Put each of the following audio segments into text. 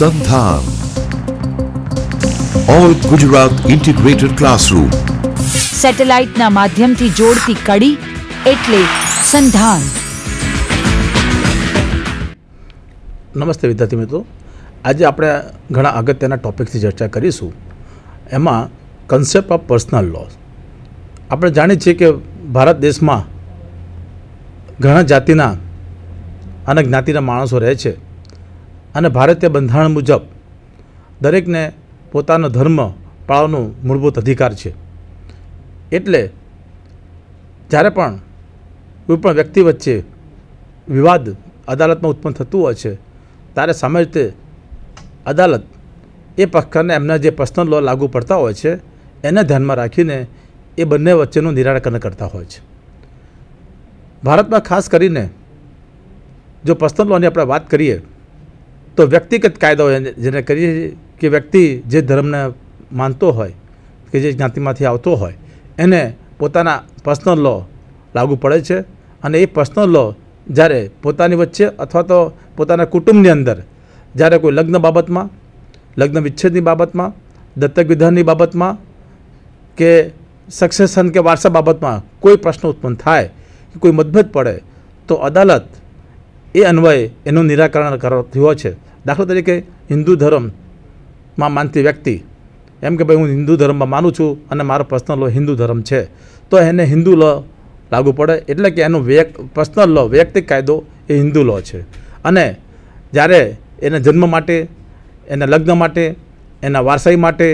સંધાન all Gujarat integrated classroom સેટેલાઇટના માધ્યમથી જોડતી કડી એટલે સંધાન નમસ્તે વિદ્યાર્થી મિત્રો આજે આપણે ઘણા અગત્યના ટોપિકથી ચર્ચા કરીશું એમાં કન્સેપ્ટ ઓફ પર્સનલ લો આપણે જાણીએ છીએ કે ભારત દેશમાં ઘણા જાતિના અને જ્ઞાતિના માણસો રહે છે અને ભારતીય બંધારણ મુજબ દરેકને પોતાનો ધર્મ પાળવાનું મૂળભૂત અધિકાર છે એટલે જ્યારે પણ કોઈ પણ વ્યક્તિ વચ્ચે વિવાદ અદાલતમાં ઉત્પન્ન થતું હોય છે ત્યારે સામાન્ય રીતે અદાલત એ પક્ષને એમના જે પર્સનલ લો લાગુ પડતા હોય છે એને ધ્યાનમાં રાખીને એ બંને વચ્ચેનું નિરાકરણ કરતા હોય છે ભારતમાં ખાસ કરીને જો પર્સનલ લોની આપણે વાત કરીએ તો વ્યક્તિગત કાયદો જેને કરીએ કે વ્યક્તિ જે ધર્મને માનતો હોય કે જે જ્ઞાતિમાંથી આવતો હોય એને પોતાના પર્સનલ લો લાગુ પડે છે અને એ પર્સનલ લો જ્યારે પોતાની વચ્ચે અથવા તો પોતાના કુટુંબની અંદર જ્યારે કોઈ લગ્ન બાબતમાં લગ્ન વિચ્છેદની બાબતમાં દત્તક વિધાનની બાબતમાં કે સક્સેસન કે વારસા બાબતમાં કોઈ પ્રશ્ન ઉત્પન્ન થાય કે કોઈ મતભેદ પડે તો અદાલત એ અન્વયે એનું નિરાકરણ થયો છે દાખલા તરીકે હિન્દુ ધર્મમાં માનતી વ્યક્તિ એમ કે ભાઈ હું હિન્દુ ધર્મમાં માનું છું અને મારો પર્સનલ લો હિન્દુ ધર્મ છે તો એને હિન્દુ લો લાગુ પડે એટલે કે એનો વ્યક્ત પર્સનલ લો વૈયક્તિક કાયદો એ હિન્દુ લો છે અને જ્યારે એના જન્મ માટે એના લગ્ન માટે એના વારસાઈ માટે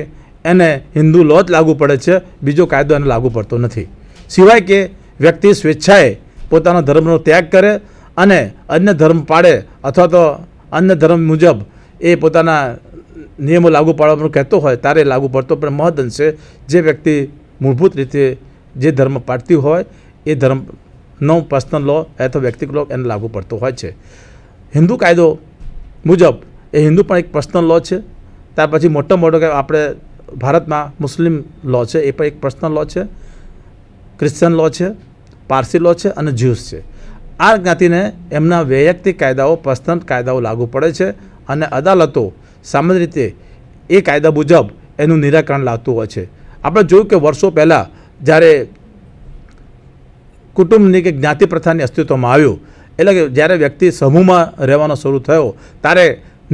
એને હિન્દુ લો જ લાગુ પડે છે બીજો કાયદો એને લાગુ પડતો નથી સિવાય કે વ્યક્તિ સ્વેચ્છાએ પોતાના ધર્મનો ત્યાગ કરે અને અન્ય ધર્મ પાડે અથવા તો અન્ય ધર્મ મુજબ એ પોતાના નિયમો લાગુ પાડવાનું કહેતો હોય ત્યારે લાગુ પડતો પણ મહદ અંશે જે વ્યક્તિ મૂળભૂત રીતે જે ધર્મ પાડતી હોય એ ધર્મનો પર્સનલ લો અથવા વ્યક્તિગત લો એને લાગુ પડતો હોય છે હિન્દુ કાયદો મુજબ એ હિન્દુ પણ એક પર્સનલ લો છે ત્યાર પછી મોટો મોટો કે આપણે ભારતમાં મુસ્લિમ લો છે એ પણ એક પર્સનલ લો છે ક્રિશ્ચન લો છે પારસી લો છે અને જ્યુસ છે આ જ્ઞાતિને એમના વૈયક્તિક કાયદાઓ પર્સનલ કાયદાઓ લાગુ પડે છે અને અદાલતો સામાન્ય રીતે એ કાયદા મુજબ એનું નિરાકરણ લાવતું હોય છે આપણે જોયું કે વર્ષો પહેલાં જ્યારે કુટુંબની કે જ્ઞાતિ પ્રથાની અસ્તિત્વમાં આવ્યું એટલે કે જ્યારે વ્યક્તિ સમૂહમાં રહેવાનો શરૂ થયો ત્યારે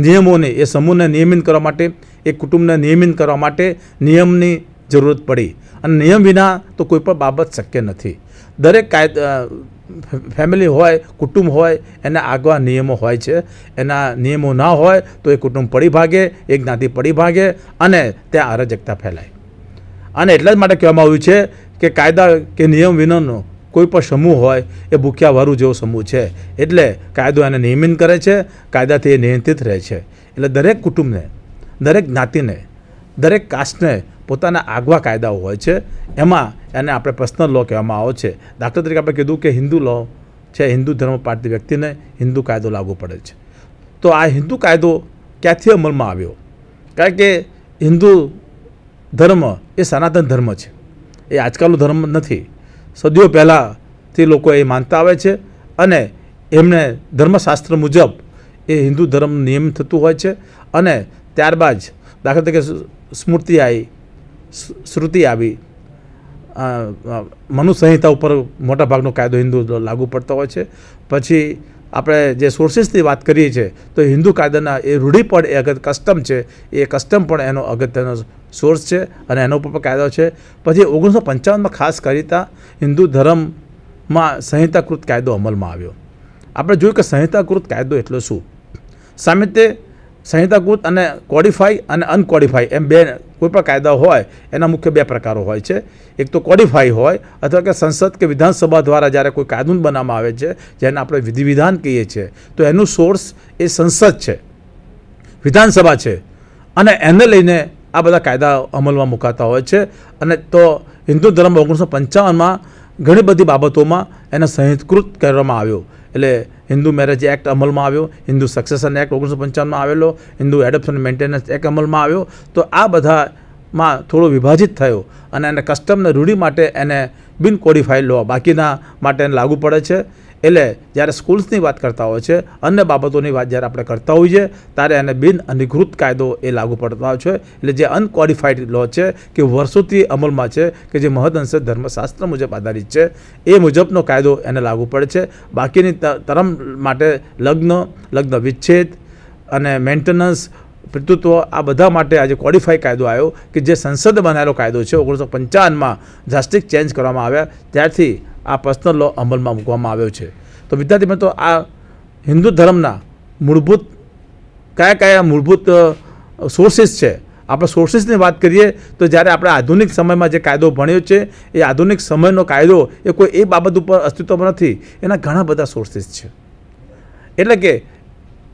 નિયમોને એ સમૂહને નિયમિત કરવા માટે એ કુટુંબને નિયમિત કરવા માટે નિયમની જરૂરત પડી અને નિયમ વિના તો કોઈ પણ બાબત શક્ય નથી દરેક કાયદા ફેમિલી હોય કુટુંબ હોય એના આગવા નિયમો હોય છે એના નિયમો ના હોય તો એ કુટુંબ પડી ભાગે એ જ્ઞાતિ પડી ભાગે અને ત્યાં અરાજકતા ફેલાય અને એટલા જ માટે કહેવામાં આવ્યું છે કે કાયદા કે નિયમ વિનાનો કોઈ પણ સમૂહ હોય એ ભૂખ્યાવારું જેવો સમૂહ છે એટલે કાયદો એને નિયમિત કરે છે કાયદાથી એ નિયંત્રિત રહે છે એટલે દરેક કુટુંબને દરેક જ્ઞાતિને દરેક કાસ્ટને પોતાના આગવા કાયદાઓ હોય છે એમાં એને આપણે પર્સનલ લો કહેવામાં આવે છે દાખલા તરીકે આપણે કીધું કે હિન્દુ લો છે હિન્દુ ધર્મ પાડતી વ્યક્તિને હિન્દુ કાયદો લાગુ પડે છે તો આ હિન્દુ કાયદો ક્યાંથી અમલમાં આવ્યો કારણ કે હિન્દુ ધર્મ એ સનાતન ધર્મ છે એ આજકાલનો ધર્મ નથી સદીઓ પહેલાંથી લોકો એ માનતા આવે છે અને એમને ધર્મશાસ્ત્ર મુજબ એ હિન્દુ ધર્મ નિયમ થતું હોય છે અને ત્યારબાદ દાખલા તરીકે સ્મૃતિ આવી શ્રુતિ આવી મનુસંહિતા ઉપર મોટાભાગનો કાયદો હિન્દુ લાગુ પડતો હોય છે પછી આપણે જે સોર્સિસની વાત કરીએ છીએ તો હિન્દુ કાયદાના એ રૂઢિપડ એ અગત્ય કસ્ટમ છે એ કસ્ટમ પણ એનો અગત્યનો સોર્સ છે અને એનો ઉપર પણ કાયદો છે પછી ઓગણીસો પંચાવનમાં ખાસ કરીતા હિન્દુ ધર્મમાં સંહિતાકૃત કાયદો અમલમાં આવ્યો આપણે જોયું કે સંહિતાકૃત કાયદો એટલો શું સામે તે સંહિતાકૃત અને ક્વોડિફાઈ અને અનક્વોડિફાઈ એમ બે કોઈપણ કાયદા હોય એના મુખ્ય બે પ્રકારો હોય છે એક તો ક્વોલિફાઈ હોય અથવા કે સંસદ કે વિધાનસભા દ્વારા જ્યારે કોઈ કાનૂન બનાવવામાં આવે છે જેને આપણે વિધિવિધાન કહીએ છીએ તો એનું સોર્સ એ સંસદ છે વિધાનસભા છે અને એને લઈને આ બધા કાયદા અમલમાં મુકાતા હોય છે અને તો હિન્દુ ધર્મ ઓગણીસો પંચાવનમાં ઘણી બધી બાબતોમાં એને સંહિતકૃત કરવામાં આવ્યો એટલે હિન્દુ મેરેજ એક્ટ અમલમાં આવ્યો હિન્દુ સક્સેસન એક્ટ ઓગણીસો પંચાવનમાં આવેલો હિન્દુ એડોપ્શન મેન્ટેનન્સ એક્ટ અમલમાં આવ્યો તો આ બધામાં થોડો વિભાજિત થયો અને એને કસ્ટમને રૂઢી માટે એને બિન કોડિફાઈડ લો બાકીના માટે એને લાગુ પડે છે એટલે જ્યારે સ્કૂલ્સની વાત કરતા હોય છે અન્ય બાબતોની વાત જ્યારે આપણે કરતા હોઈએ ત્યારે એને બિન અધિકૃત કાયદો એ લાગુ પડતો હોય છે એટલે જે અનકોડિફાઈડ લો છે કે વર્ષોથી અમલમાં છે કે જે મહદઅંશે ધર્મશાસ્ત્ર મુજબ આધારિત છે એ મુજબનો કાયદો એને લાગુ પડે છે બાકીની તરમ માટે લગ્ન લગ્ન વિચ્છેદ અને મેન્ટેનન્સ પિતૃત્વ આ બધા માટે આજે ક્વોલિફાઈ કાયદો આવ્યો કે જે સંસદ બનાવેલો કાયદો છે ઓગણીસો પંચાવનમાં ડ્રાસ્ટિક ચેન્જ કરવામાં આવ્યા ત્યારથી આ પર્સનલ લો અમલમાં મૂકવામાં આવ્યો છે તો વિદ્યાર્થી મિત્રો આ હિન્દુ ધર્મના મૂળભૂત કયા કયા મૂળભૂત સોર્સિસ છે આપણે સોર્સિસની વાત કરીએ તો જ્યારે આપણે આધુનિક સમયમાં જે કાયદો ભણ્યો છે એ આધુનિક સમયનો કાયદો એ કોઈ એ બાબત ઉપર અસ્તિત્વમાં નથી એના ઘણા બધા સોર્સિસ છે એટલે કે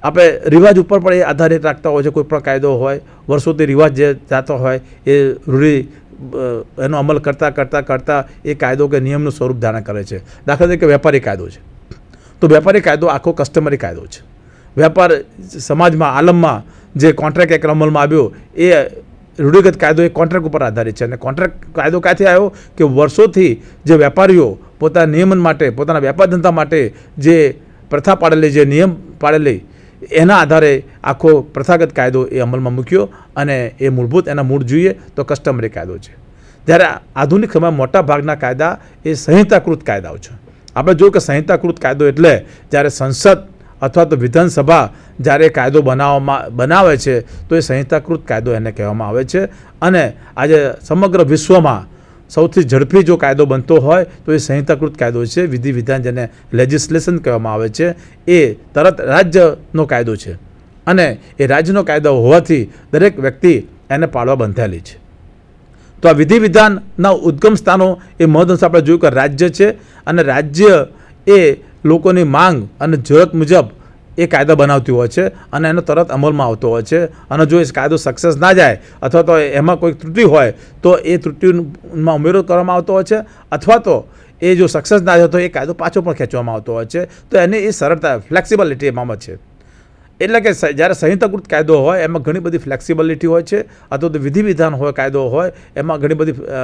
આપણે રિવાજ ઉપર પણ એ આધારિત રાખતા હોય છે કોઈ પણ કાયદો હોય વર્ષોથી રિવાજ જે જાતો હોય એ રૂઢિ એનો અમલ કરતાં કરતાં કરતાં એ કાયદો કે નિયમનું સ્વરૂપ ધારણ કરે છે દાખલા તરીકે વેપારી કાયદો છે તો વેપારી કાયદો આખો કસ્ટમરી કાયદો છે વેપાર સમાજમાં આલમમાં જે કોન્ટ્રાક્ટ એક અમલમાં આવ્યો એ રૂઢિગત કાયદો એ કોન્ટ્રાક્ટ ઉપર આધારિત છે અને કોન્ટ્રાક્ટ કાયદો ક્યાંથી આવ્યો કે વર્ષોથી જે વેપારીઓ પોતાના નિયમન માટે પોતાના વેપાર ધંધા માટે જે પ્રથા પાડેલી જે નિયમ પાડેલી એના આધારે આખો પ્રથાગત કાયદો એ અમલમાં મૂક્યો અને એ મૂળભૂત એના મૂળ જોઈએ તો કસ્ટમરી કાયદો છે જ્યારે આધુનિક સમયમાં મોટા ભાગના કાયદા એ સંહિતાકૃત કાયદાઓ છે આપણે જોયું કે સંહિતાકૃત કાયદો એટલે જ્યારે સંસદ અથવા તો વિધાનસભા જ્યારે કાયદો બનાવવામાં બનાવે છે તો એ સંહિતાકૃત કાયદો એને કહેવામાં આવે છે અને આજે સમગ્ર વિશ્વમાં સૌથી ઝડપી જો કાયદો બનતો હોય તો એ સંહિતાકૃત કાયદો છે વિધિ વિધાન જેને લેજિસ્લેશન કહેવામાં આવે છે એ તરત રાજ્યનો કાયદો છે અને એ રાજ્યનો કાયદો હોવાથી દરેક વ્યક્તિ એને પાળવા બંધાયેલી છે તો આ વિધિ વિધાનના ઉદ્ગમ સ્થાનો એ મહદઅંશે આપણે જોયું કે રાજ્ય છે અને રાજ્ય એ લોકોની માંગ અને જરૂરત મુજબ એ કાયદો બનાવતી હોય છે અને એનો તરત અમલમાં આવતો હોય છે અને જો એ કાયદો સક્સેસ ના જાય અથવા તો એમાં કોઈ ત્રુટિ હોય તો એ ત્રુટિમાં ઉમેરો કરવામાં આવતો હોય છે અથવા તો એ જો સક્સેસ ના જાય તો એ કાયદો પાછો પણ ખેંચવામાં આવતો હોય છે તો એને એ સરળતા ફ્લેક્સિબિલિટી એમાં છે એટલે કે જ્યારે સંહિતાકૃત કાયદો હોય એમાં ઘણી બધી ફ્લેક્સિબિલિટી હોય છે અથવા તો વિધિ વિધાન હોય કાયદો હોય એમાં ઘણી બધી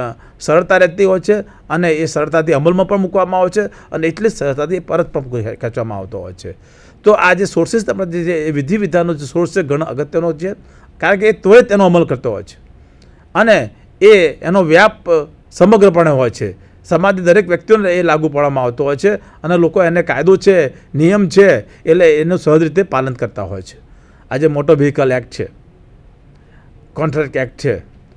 સરળતા રહેતી હોય છે અને એ સરળતાથી અમલમાં પણ મૂકવામાં આવે છે અને એટલી જ સરળતાથી પરત પણ ખેંચવામાં આવતો હોય છે તો આ જે સોર્સિસ આપણે જે વિધિ વિધાનનો જે સોર્સ છે ઘણો અગત્યનો છે કારણ કે એ તોય તેનો અમલ કરતો હોય છે અને એ એનો વ્યાપ સમગ્રપણે હોય છે સમાજની દરેક વ્યક્તિઓને એ લાગુ પાડવામાં આવતો હોય છે અને લોકો એને કાયદો છે નિયમ છે એટલે એનું સહજ રીતે પાલન કરતા હોય છે આજે મોટો વ્હીકલ એક્ટ છે કોન્ટ્રાક્ટ એક્ટ છે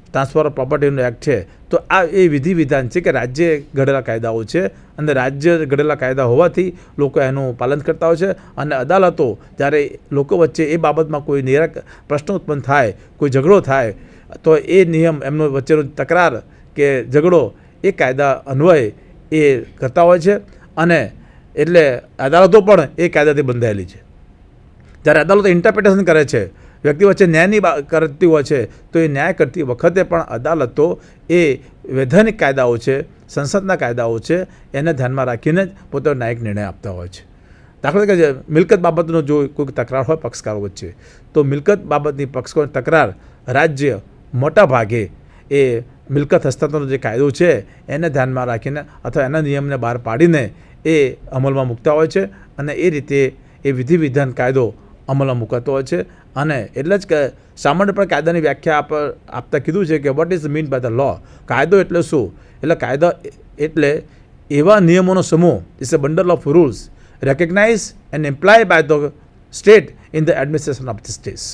ટ્રાન્સફર ઓફ પ્રોપર્ટીનો એક્ટ છે તો આ એ વિધિ વિધાન છે કે રાજ્ય ઘડેલા કાયદાઓ છે અને રાજ્ય ઘડેલા કાયદા હોવાથી લોકો એનું પાલન કરતા હોય છે અને અદાલતો જ્યારે લોકો વચ્ચે એ બાબતમાં કોઈ નિરાક પ્રશ્ન ઉત્પન્ન થાય કોઈ ઝઘડો થાય તો એ નિયમ એમનો વચ્ચેનો તકરાર કે ઝઘડો એ કાયદા અન્વય એ કરતા હોય છે અને એટલે અદાલતો પણ એ કાયદાથી બંધાયેલી છે જ્યારે અદાલતો ઇન્ટરપ્રિટેશન કરે છે વ્યક્તિ વચ્ચે ન્યાયની કરતી હોય છે તો એ ન્યાય કરતી વખતે પણ અદાલતો એ વૈધાનિક કાયદાઓ છે સંસદના કાયદાઓ છે એને ધ્યાનમાં રાખીને જ પોતાનો ન્યાયિક નિર્ણય આપતા હોય છે દાખલા તરીકે મિલકત બાબતનો જો કોઈ તકરાર હોય પક્ષકારો વચ્ચે તો મિલકત બાબતની પક્ષકારોની તકરાર રાજ્ય મોટા ભાગે એ મિલકત હસ્તાંતરનો જે કાયદો છે એને ધ્યાનમાં રાખીને અથવા એના નિયમને બહાર પાડીને એ અમલમાં મૂકતા હોય છે અને એ રીતે એ વિધિ વિધાન કાયદો અમલમાં મૂકાતો હોય છે અને એટલે જ કે સામાન્ય પણ કાયદાની વ્યાખ્યા આપ આપતા કીધું છે કે what is mean by the law કાયદો એટલે શું એટલે કાયદો એટલે એવા નિયમોનો સમૂહ is a bundle of rules recognise and employ by the state in the administration of the states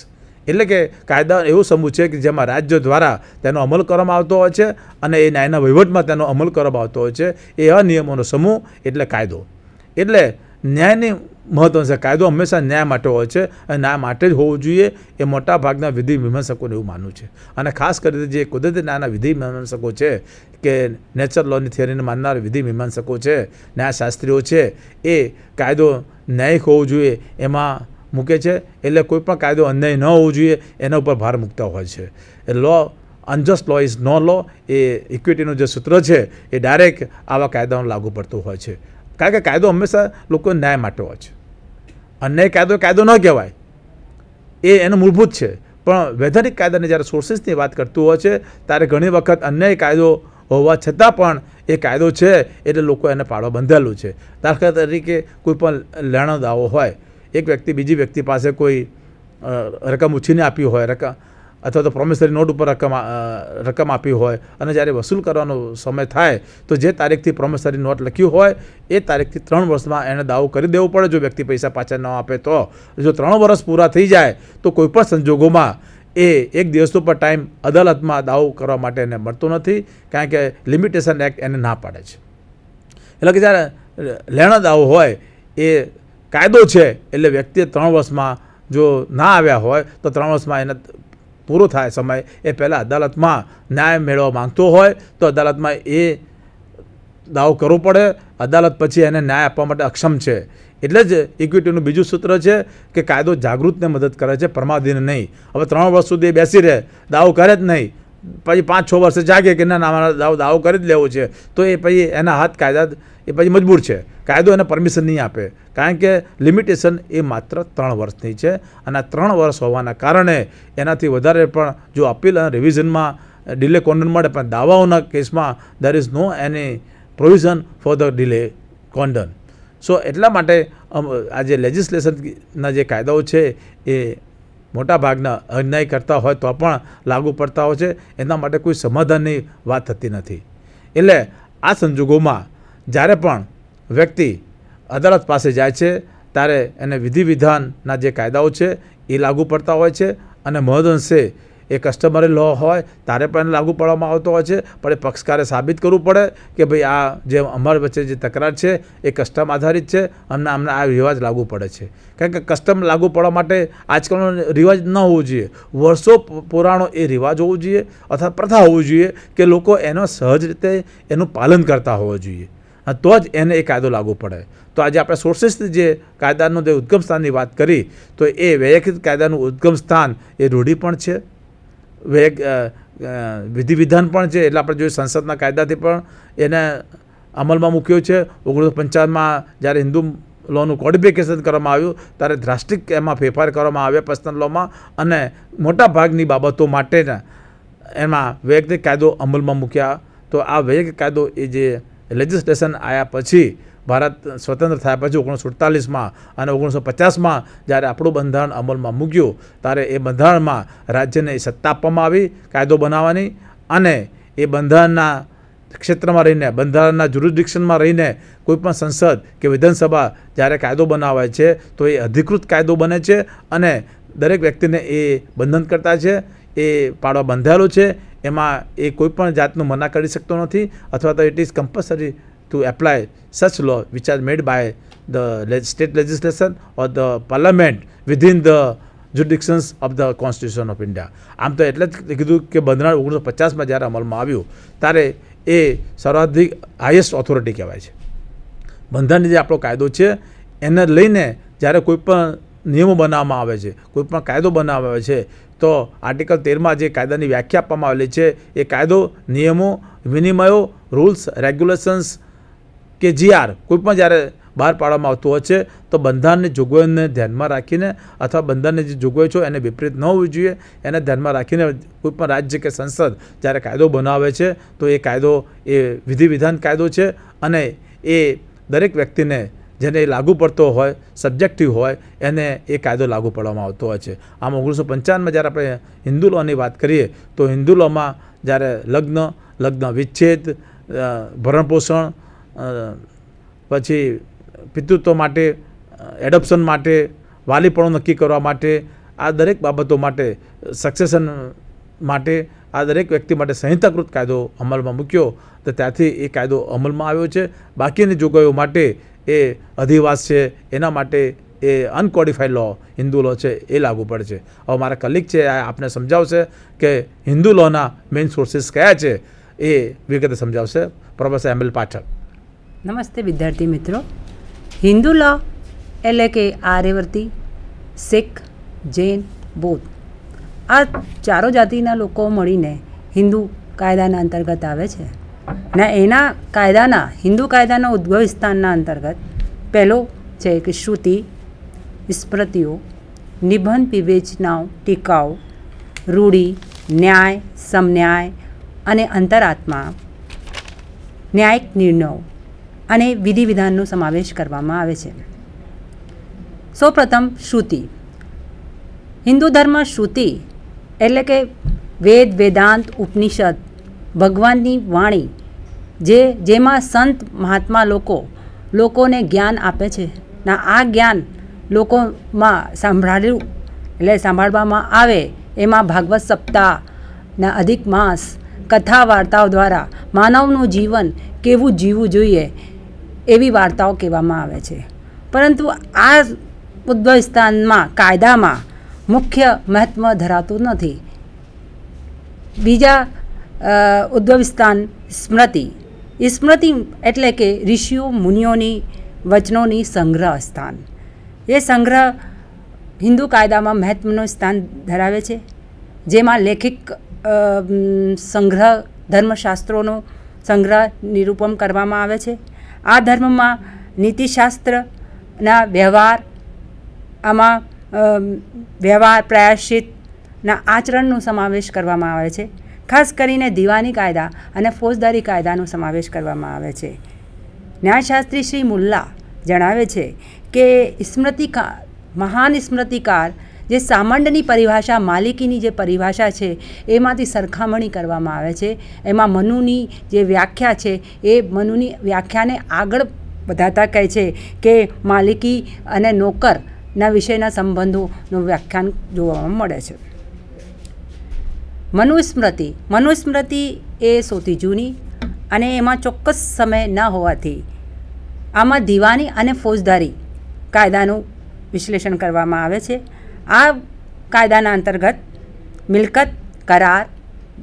એટલે કે કાયદા એવો સમૂહ છે કે જેમાં રાજ્ય દ્વારા તેનો અમલ કરવામાં આવતો હોય છે અને એ ન્યાયના વહીવટમાં તેનો અમલ કરવામાં આવતો હોય છે એવા નિયમોનો સમૂહ એટલે કાયદો એટલે ન્યાયની મહત્વનું છે કાયદો હંમેશા ન્યાય માટે હોય છે અને ન્યાય માટે જ હોવું જોઈએ એ મોટા ભાગના વિધિ મીમાંસકોને એવું માનવું છે અને ખાસ કરીને જે કુદરતી ન્યાયના વિધિ મીમાંસકો છે કે નેચર લોની થિયરીને માનનાર વિધિ મીમાંસકો છે ન્યાયશાસ્ત્રીઓ છે એ કાયદો ન્યાયિક હોવો જોઈએ એમાં મૂકે છે એટલે કોઈપણ કાયદો અન્યાય ન હોવો જોઈએ એના ઉપર ભાર મૂકતા હોય છે એ લો અનજસ્ટ લો ઇઝ નો લો એ ઇક્વિટીનું જે સૂત્ર છે એ ડાયરેક્ટ આવા કાયદાઓને લાગુ પડતું હોય છે કારણ કે કાયદો હંમેશા લોકો ન્યાય માટે હોય છે અન્યાય કાયદો કાયદો ન કહેવાય એ એનું મૂળભૂત છે પણ વૈધાનિક કાયદાની જ્યારે સોર્સિસની વાત કરતું હોય છે ત્યારે ઘણી વખત અન્યાય કાયદો હોવા છતાં પણ એ કાયદો છે એટલે લોકો એને પાડવા બંધેલું છે દાખલા તરીકે કોઈ પણ લેણો દાવો હોય એક વ્યક્તિ બીજી વ્યક્તિ પાસે કોઈ રકમ ઉછીને આપી હોય રકમ અથવા તો પ્રોમિસરી નોટ ઉપર રકમ રકમ આપી હોય અને જ્યારે વસૂલ કરવાનો સમય થાય તો જે તારીખથી પ્રોમિસરી નોટ લખ્યું હોય એ તારીખથી ત્રણ વર્ષમાં એણે દાવો કરી દેવો પડે જો વ્યક્તિ પૈસા પાછા ન આપે તો જો ત્રણ વર્ષ પૂરા થઈ જાય તો કોઈપણ સંજોગોમાં એ એક દિવસનો પર ટાઈમ અદાલતમાં દાવો કરવા માટે એને મળતો નથી કારણ કે લિમિટેશન એક્ટ એને ના પાડે છે એટલે કે જ્યારે લેણા દાવો હોય એ કાયદો છે એટલે વ્યક્તિએ ત્રણ વર્ષમાં જો ના આવ્યા હોય તો ત્રણ વર્ષમાં એને પૂરો થાય સમય એ પહેલાં અદાલતમાં ન્યાય મેળવવા માંગતો હોય તો અદાલતમાં એ દાવો કરવો પડે અદાલત પછી એને ન્યાય આપવા માટે અક્ષમ છે એટલે જ ઇક્વિટીનું બીજું સૂત્ર છે કે કાયદો જાગૃતને મદદ કરે છે પ્રમાદીને નહીં હવે ત્રણ વર્ષ સુધી બેસી રહે દાવો કરે જ નહીં પછી પાંચ છ વર્ષે જાગે કે ના ના મારા દાવો દાવો કરી જ લેવો છે તો એ પછી એના હાથ કાયદા એ પછી મજબૂર છે કાયદો એને પરમિશન નહીં આપે કારણ કે લિમિટેશન એ માત્ર ત્રણ વર્ષની છે અને આ ત્રણ વર્ષ હોવાના કારણે એનાથી વધારે પણ જો અપીલ અને રિવિઝનમાં ડિલે કોન્ડન મળે પણ દાવાઓના કેસમાં there is no any provision for the delay condone so એટલા માટે આ જે લેજિસ્લેશનના જે કાયદાઓ છે એ મોટાભાગના અન્યાય કરતા હોય તો પણ લાગુ પડતા હોય છે એના માટે કોઈ સમાધાનની વાત થતી નથી એટલે આ સંજોગોમાં જ્યારે પણ વ્યક્તિ અદાલત પાસે જાય છે ત્યારે એને વિધિ વિધાનના જે કાયદાઓ છે એ લાગુ પડતા હોય છે અને મહદઅંશે એ કસ્ટમરે લો હોય ત્યારે પણ એને લાગુ પાડવામાં આવતો હોય છે પણ એ પક્ષકારે સાબિત કરવું પડે કે ભાઈ આ જે અમારી વચ્ચે જે તકરાર છે એ કસ્ટમ આધારિત છે અમને અમને આ રિવાજ લાગુ પડે છે કારણ કે કસ્ટમ લાગુ પડવા માટે આજકાલનો રિવાજ ન હોવો જોઈએ વર્ષો પુરાણો એ રિવાજ હોવો જોઈએ અથવા પ્રથા હોવી જોઈએ કે લોકો એનો સહજ રીતે એનું પાલન કરતા હોવા જોઈએ તો જ એને એ કાયદો લાગુ પડે તો આજે આપણે સોર્સિસથી જે કાયદાનું જે ઉદ્ગમ સ્થાનની વાત કરી તો એ વૈયક્તિક કાયદાનું ઉદ્ગમ સ્થાન એ રૂઢિ પણ છે વૈયક વિધિવિધાન પણ છે એટલે આપણે જોઈએ સંસદના કાયદાથી પણ એને અમલમાં મૂક્યો છે ઓગણીસો પંચાવનમાં જ્યારે હિન્દુ લોનું કોડિફિકેશન કરવામાં આવ્યું ત્યારે ધ્રાસ્ટિક એમાં ફેરફાર કરવામાં આવ્યા પર્સનલ લોમાં અને મોટા ભાગની બાબતો માટેના એમાં વૈયક્તિક કાયદો અમલમાં મૂક્યા તો આ વૈયક્તિક કાયદો એ જે લેજિસ્લેશન આવ્યા પછી ભારત સ્વતંત્ર થયા પછી ઓગણીસો સુડતાલીસમાં અને ઓગણીસો પચાસમાં જ્યારે આપણું બંધારણ અમલમાં મૂક્યું ત્યારે એ બંધારણમાં રાજ્યને સત્તા આપવામાં આવી કાયદો બનાવવાની અને એ બંધારણના ક્ષેત્રમાં રહીને બંધારણના જ્યુરિડિક્શનમાં રહીને કોઈપણ સંસદ કે વિધાનસભા જ્યારે કાયદો બનાવાય છે તો એ અધિકૃત કાયદો બને છે અને દરેક વ્યક્તિને એ બંધન કરતા છે એ પાડવા બંધાયેલો છે એમાં એ કોઈપણ જાતનું મના કરી શકતો નથી અથવા તો it is compulsory to apply such law which are made by the state legislation or the parliament within the jurisdictions of the constitution of India આમ તો એટલે જ કીધું કે બંધારણ ઓગણીસો પચાસમાં જ્યારે અમલમાં આવ્યું ત્યારે એ સર્વાધિક હાઈએસ્ટ ઓથોરિટી કહેવાય છે બંધારણ જે આપણો કાયદો છે એને લઈને જ્યારે કોઈ પણ નિયમો બનાવવામાં આવે છે કોઈ પણ કાયદો બનાવવામાં આવે છે તો આર્ટિકલ તેરમાં જે કાયદાની વ્યાખ્યા આપવામાં આવેલી છે એ કાયદો નિયમો વિનિમયો રૂલ્સ રેગ્યુલેશન્સ કે જીઆર કોઈ પણ જ્યારે બહાર પાડવામાં આવતું હોય છે તો બંધારણની જોગવાઈઓને ધ્યાનમાં રાખીને અથવા બંધારણની જે જોગવાઈ છો એને વિપરીત ન હોવી જોઈએ એને ધ્યાનમાં રાખીને કોઈ પણ રાજ્ય કે સંસદ જ્યારે કાયદો બનાવે છે તો એ કાયદો એ વિધિ વિધાન કાયદો છે અને એ દરેક વ્યક્તિને જેને લાગુ પડતો હોય સબ્જેક્ટિવ હોય એને એ કાયદો લાગુ પડવામાં આવતો હોય છે આમ ઓગણીસો પંચાવનમાં જ્યારે આપણે હિન્દુ લોની વાત કરીએ તો હિન્દુ લોમાં જ્યારે લગ્ન લગ્ન વિચ્છેદ ભરણપોષણ પછી પિતૃત્વ માટે એડોપ્શન માટે વાલીપણો નક્કી કરવા માટે આ દરેક બાબતો માટે સક્સેસન માટે આ દરેક વ્યક્તિ માટે સંહિતાકૃત કાયદો અમલમાં મૂક્યો તો ત્યાંથી એ કાયદો અમલમાં આવ્યો છે બાકીની જોગવાઈઓ માટે એ અધિવાસ છે એના માટે એ અનકોડિફાઈડ લો હિન્દુ લો છે એ લાગુ પડશે હવે મારા કલિક છે આપને સમજાવશે કે હિન્દુ લોના મેઇન સોર્સીસ કયા છે એ વિગત સમજાવશે પ્રોફેસર એમ એલ પાઠક નમસ્તે વિદ્યાર્થી મિત્રો હિન્દુ લો એટલે કે આર્યવર્તી શીખ જૈન બૌદ્ધ આ ચારો જાતિના લોકો મળીને હિન્દુ કાયદાના અંતર્ગત આવે છે ને એના કાયદાના હિન્દુ કાયદાના ઉદ્ભવ સ્થાનના અંતર્ગત પહેલો છે કે શ્રુતિ સ્મૃતિઓ નિબંધ વિવેચનાઓ ટીકાઓ રૂઢિ ન્યાય સમન્યાય અને અંતરાત્મા ન્યાયિક નિર્ણયો અને વિધિવિધાનનો સમાવેશ કરવામાં આવે છે સૌપ્રથમ શ્રુતિ હિન્દુ ધર્મ શ્રુતિ એટલે કે વેદ વેદાંત ઉપનિષદ ભગવાનની વાણી જે જેમાં સંત મહાત્મા લોકો લોકોને જ્ઞાન આપે છે ના આ જ્ઞાન લોકોમાં સાંભળ્યું એટલે સાંભળવામાં આવે એમાં ભાગવત સપ્તાહના અધિક માસ કથા વાર્તાઓ દ્વારા માનવનું જીવન કેવું જીવવું જોઈએ એવી વાર્તાઓ કહેવામાં આવે છે પરંતુ આ ઉદ્ભવસ્થાનમાં કાયદામાં મુખ્ય મહત્ત્વ ધરાતું નથી બીજા ઉદ્ભવિસ્તાન સ્મૃતિ સ્મૃતિ એટલે કે ઋષિઓ મુનિઓની વચનોની સંગ્રહ સ્થાન એ સંગ્રહ હિન્દુ કાયદામાં મહત્વનું સ્થાન ધરાવે છે જેમાં લેખિક સંગ્રહ ધર્મશાસ્ત્રોનો સંગ્રહ નિરૂપમ કરવામાં આવે છે આ ધર્મમાં નીતિશાસ્ત્રના વ્યવહાર આમાં વ્યવહાર પ્રાયશ્ચિતના આચરણનો સમાવેશ કરવામાં આવે છે ખાસ કરીને દિવાની કાયદા અને ફોજદારી કાયદાનો સમાવેશ કરવામાં આવે છે ન્યાયશાસ્ત્રી શ્રી મુલ્લા જણાવે છે કે સ્મૃતિકા મહાન સ્મૃતિકાર જે સામંડની પરિભાષા માલિકીની જે પરિભાષા છે એમાંથી સરખામણી કરવામાં આવે છે એમાં મનુની જે વ્યાખ્યા છે એ મનુની વ્યાખ્યાને આગળ વધાતા કહે છે કે માલિકી અને નોકરના વિષયના સંબંધોનું વ્યાખ્યાન જોવા મળે છે મનુસ્મૃતિ મનુસ્મૃતિ એ સૌથી જૂની અને એમાં ચોક્કસ સમય ન હોવાથી આમાં દિવાની અને ફોજદારી કાયદાનું વિશ્લેષણ કરવામાં આવે છે આ કાયદાના અંતર્ગત મિલકત કરાર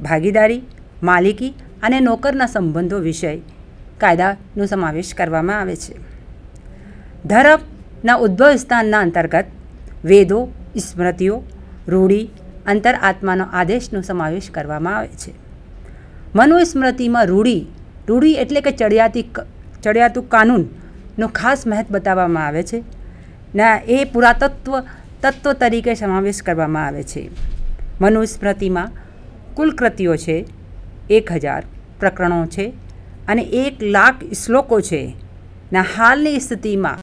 ભાગીદારી માલિકી અને નોકરના સંબંધો વિષય કાયદાનો સમાવેશ કરવામાં આવે છે ધર્મના ઉદ્ભવ સ્થાનના અંતર્ગત વેદો સ્મૃતિઓ રૂઢિ અંતરઆત્માનો આદેશનો સમાવેશ કરવામાં આવે છે મનુસ્મૃતિમાં રૂઢી રૂઢી એટલે કે ચડિયાતી ચડિયાતું કાનૂનનું ખાસ મહત્વ બતાવવામાં આવે છે ના એ પુરાતત્વ તત્વ તરીકે સમાવેશ કરવામાં આવે છે મનુસ્મૃતિમાં કુલ કૃતિઓ છે એક હજાર પ્રકરણો છે અને એક લાખ શ્લોકો છે ના હાલની સ્થિતિમાં